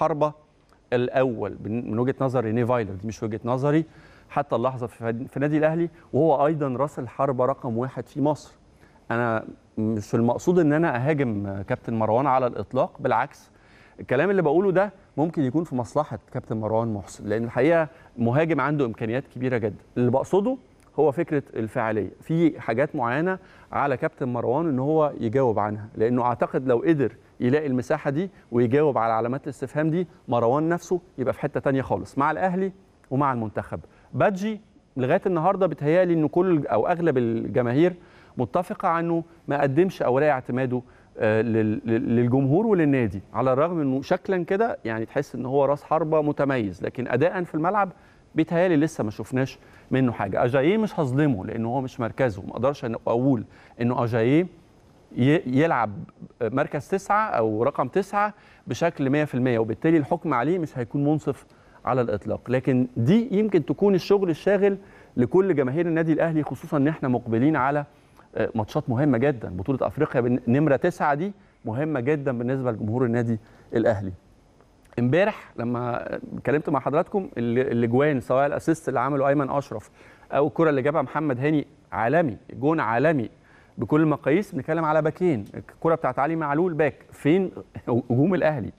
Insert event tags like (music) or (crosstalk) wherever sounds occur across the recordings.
حربة الأول من وجهة نظر ريني فايلر دي مش وجهة نظري حتى اللحظة في النادي الأهلي وهو أيضا راس الحربة رقم واحد في مصر أنا مش المقصود إن أنا أهاجم كابتن مروان على الإطلاق بالعكس الكلام اللي بقوله ده ممكن يكون في مصلحة كابتن مروان محسن لأن الحقيقة مهاجم عنده إمكانيات كبيرة جدا اللي بقصده هو فكره الفاعليه في حاجات معينه على كابتن مروان ان هو يجاوب عنها لانه اعتقد لو قدر يلاقي المساحه دي ويجاوب على علامات الاستفهام دي مروان نفسه يبقى في حته تانية خالص مع الاهلي ومع المنتخب بادجي لغايه النهارده بتهيالي ان كل او اغلب الجماهير متفقه عنه ما قدمش اوراق اعتماده آه، للجمهور وللنادي على الرغم انه شكلا كده يعني تحس ان هو راس حربه متميز لكن اداء في الملعب بيتهيالي لسه ما شفناش منه حاجه اجاييه مش هظلمه لان هو مش مركزه ما اقدرش اقول انه اجاييه يلعب مركز تسعة أو رقم تسعة بشكل 100% وبالتالي الحكم عليه مش هيكون منصف على الإطلاق لكن دي يمكن تكون الشغل الشاغل لكل جماهير النادي الأهلي خصوصا إن احنا مقبلين على آه، ماتشات مهمة جدا بطولة أفريقيا نمرة تسعة دي مهمة جدا بالنسبة لجمهور النادي الأهلي امبارح لما اتكلمت مع حضراتكم الاجوان سواء الاسيست اللي عمله ايمن اشرف او الكره اللي جابها محمد هاني عالمي جون عالمي بكل المقاييس بنتكلم على باكين الكره بتاعت علي معلول باك فين (laughs) هجوم الاهلي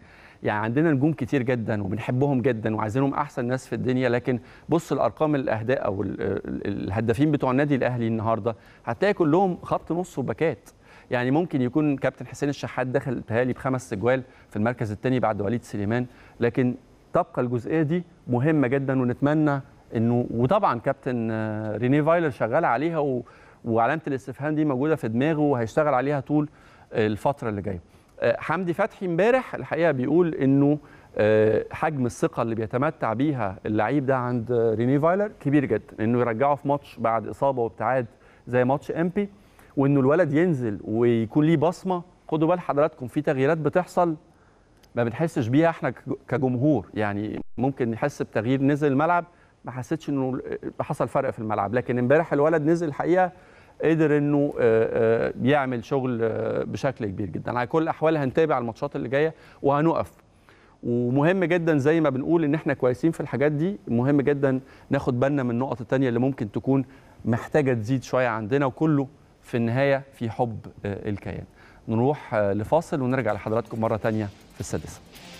يعني عندنا نجوم كتير جدا وبنحبهم جدا وعايزينهم احسن ناس في الدنيا لكن بص الارقام الاهداف او الهدافين بتوع النادي الاهلي النهارده هتلاقي كلهم خط نص وباكات يعني ممكن يكون كابتن حسين الشحات دخل بهالي بخمس سجوال في المركز الثاني بعد وليد سليمان لكن تبقى الجزئيه دي مهمه جدا ونتمنى انه وطبعا كابتن آه، ريني فايلر شغال عليها و... وعلامه الاستفهام دي موجوده في دماغه وهيشتغل عليها طول الفتره اللي جايه. آه، حمدي فتحي امبارح الحقيقه بيقول انه آه، حجم الثقه اللي بيتمتع بيها اللعيب ده عند ريني فايلر كبير جدا انه يرجعه في ماتش بعد اصابه وابتعاد زي ماتش امبي وانه الولد ينزل ويكون ليه بصمه خدوا بال حضراتكم في تغييرات بتحصل ما بنحسش بيها احنا كجمهور يعني ممكن نحس بتغيير نزل الملعب ما حسيتش انه حصل فرق في الملعب لكن امبارح الولد نزل الحقيقه قدر انه يعمل شغل بشكل كبير جدا على كل الاحوال هنتابع الماتشات اللي جايه وهنقف ومهم جدا زي ما بنقول ان احنا كويسين في الحاجات دي مهم جدا ناخد بالنا من النقط الثانيه اللي ممكن تكون محتاجه تزيد شويه عندنا وكله في النهايه في حب آه، الكيان نروح آه، لفاصل ونرجع لحضراتكم مره تانية في السادسه